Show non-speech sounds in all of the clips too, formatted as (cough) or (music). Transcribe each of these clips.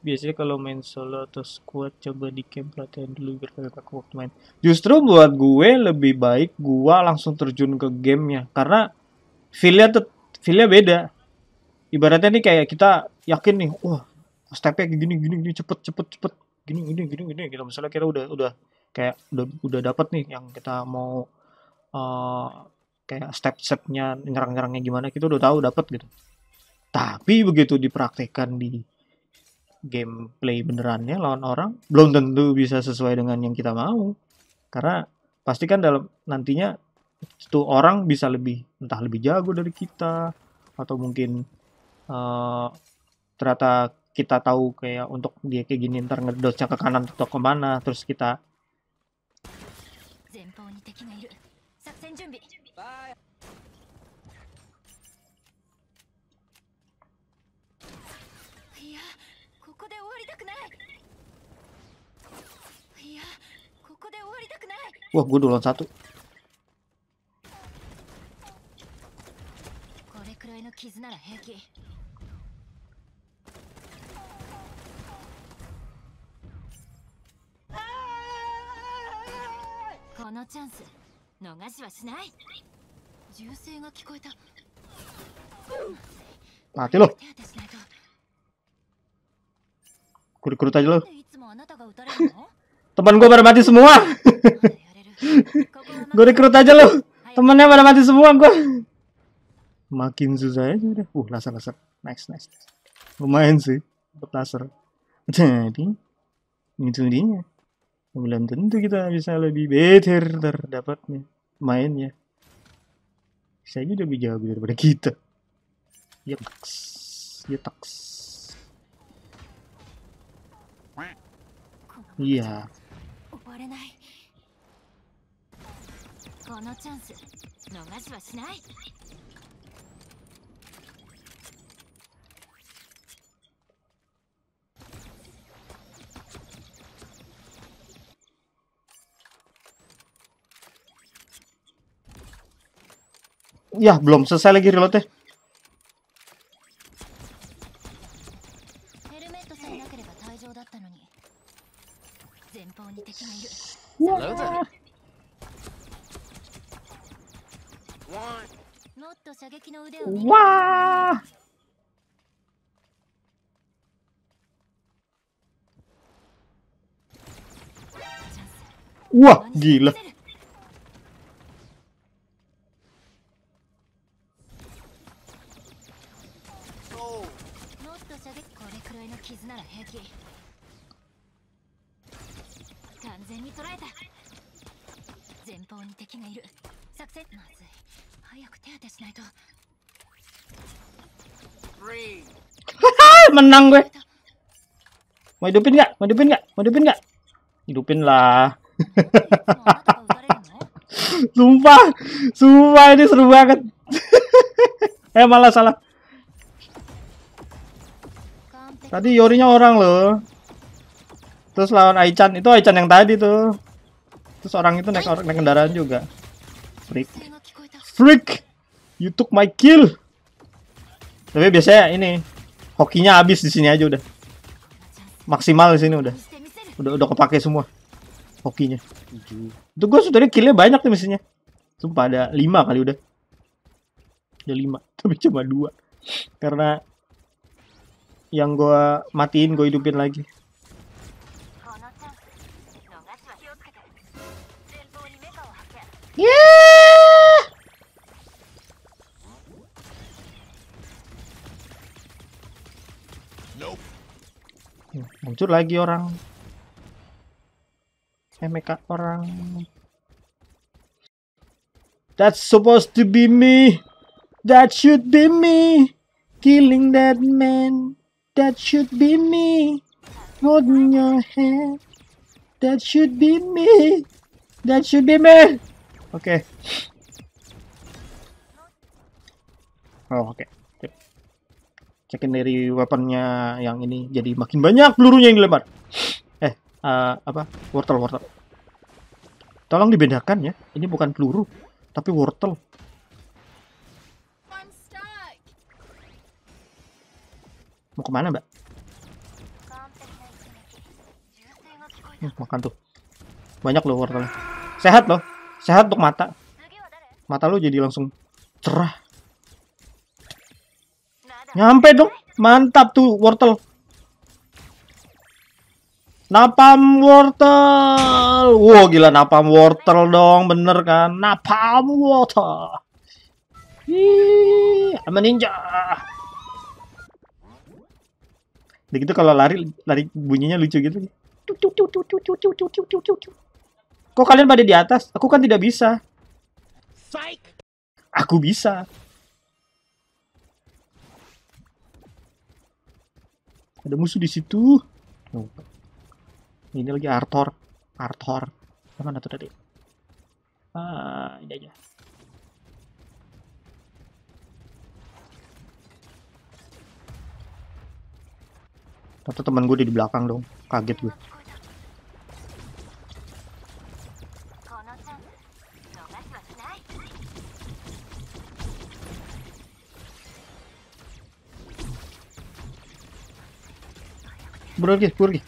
biasanya kalau main solo atau squad coba di camp latihan dulu biar kagak kaku waktu main justru buat gue lebih baik gue langsung terjun ke gamenya karena filia tuh filia beda ibaratnya nih kayak kita yakin nih wah stepnya kayak gini gini gini cepet cepet cepet gini gini gini gini gitu misalnya kita udah udah kayak udah udah dapat nih yang kita mau uh, kayak step-stepnya nyerang-nyerangnya gimana kita udah tahu dapat gitu tapi begitu dipraktekkan di gameplay benerannya lawan orang belum tentu bisa sesuai dengan yang kita mau karena pasti kan dalam nantinya itu orang bisa lebih entah lebih jago dari kita atau mungkin uh, ternyata kita tahu kayak untuk dia kayak gini ntar ngedosnya ke kanan atau kemana terus kita Wah, gue duluan satu. このチャンス逃しはしない銃声が聞こえた待てろ Kurut-kurut aja lo. (laughs) Teman gue pada mati semua. gue (laughs) rekrut aja lo. Temennya pada mati semua gue. Makin susah aja udah. Uh, laser-laser. Nice, nice. Lumayan sih. Dapat laser. Jadi, itu dia. Belum tentu kita bisa lebih better terdapatnya. Mainnya. Saya juga lebih jago daripada kita. Yaks. Yaks. Iya. ya belum selesai lagi reloadnya. もっと射撃の腕をわあわギラ完全に捉えた前方に敵がいる作戦まずい (laughs) menang gue mau hidupin nggak mau hidupin nggak mau hidupin nggak hidupin lah (laughs) sumpah sumpah ini seru banget (laughs) eh malah salah tadi Yorinya orang loh terus lawan Aichan itu Aichan yang tadi tuh terus orang itu naik, orang naik kendaraan juga freak Freak, you took my kill. Tapi biasanya ini hokinya habis di sini aja udah. Maksimal di sini udah. Udah udah kepake semua hokinya. Itu gue sudah killnya banyak tuh misinya. Sumpah ada lima kali udah. Ada lima, (laughs) tapi cuma dua Karena yang gue matiin gue hidupin lagi. muncul lagi orang MK orang that's supposed to be me that should be me killing that man that should be me holding your hand that should be me that should be me oke okay. oh, oke okay. Cekin dari weaponnya yang ini jadi makin banyak pelurunya yang dilempar eh uh, apa wortel wortel tolong dibedakan ya ini bukan peluru tapi wortel mau kemana mbak hmm, makan tuh banyak loh wortelnya sehat loh sehat untuk mata mata lo jadi langsung cerah Nyampe dong. Mantap tuh wortel. Napam wortel. Wow, gila napam wortel dong, bener kan? Napam wortel. Ih, I'm ninja. Begitu kalau lari, lari bunyinya lucu gitu. Kok kalian pada di atas? Aku kan tidak bisa. Aku bisa. Ada musuh di situ. Oh. Ini lagi Arthur. Arthur. Mana tuh tadi? Ah, ini aja. Tentu teman gue di belakang dong. Kaget gue. Buru lagi, buru lagi.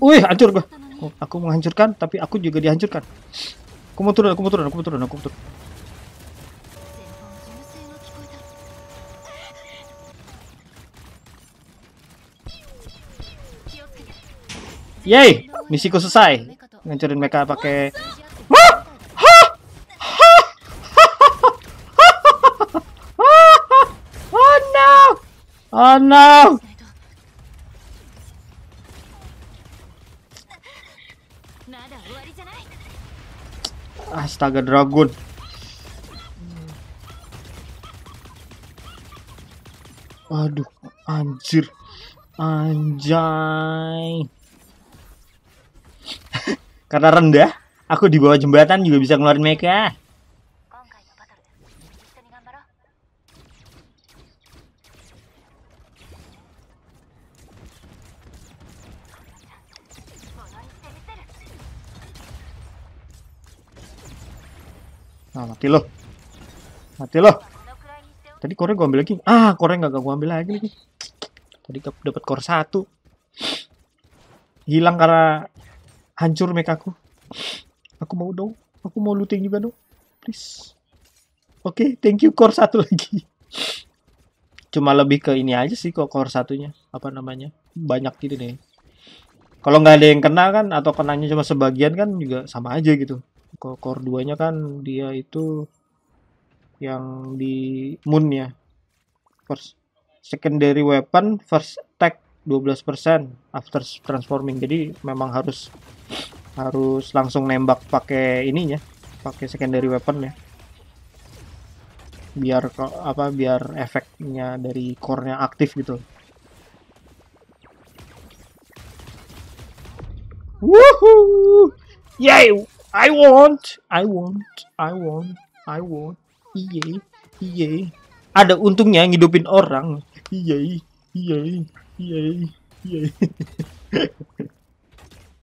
Wih, hancur gua. Oh, aku menghancurkan, tapi aku juga dihancurkan. Aku mau turun, aku mau turun, aku mau turun, aku mau turun. Yay, misiku selesai. Ngancurin mereka pakai Oh no! Astaga dragon. Aduh, anjir. Anjay. (laughs) Karena rendah, aku di bawah jembatan juga bisa ngeluarin mereka. Nah, mati loh. Mati loh. Tadi koreng gue ambil lagi. Ah, koreng gak gue ambil lagi nih. Tadi dapat core satu. Hilang karena hancur mekaku. aku. Aku mau dong. Aku mau looting juga dong. Please. Oke, okay, thank you core satu lagi. Cuma lebih ke ini aja sih kok core satunya. Apa namanya? Banyak gitu nih. Kalau nggak ada yang kena kan atau kenanya cuma sebagian kan juga sama aja gitu. Kalau core 2-nya kan dia itu yang di moon ya. First secondary weapon first attack 12% after transforming. Jadi memang harus harus langsung nembak pakai ininya, pakai secondary weapon ya. Biar apa biar efeknya dari core-nya aktif gitu. Woohoo! Yay! I want, I want, I want, I want. Iya, iya. Ada untungnya ngidupin orang. Iya, iya, iya, iye. (laughs)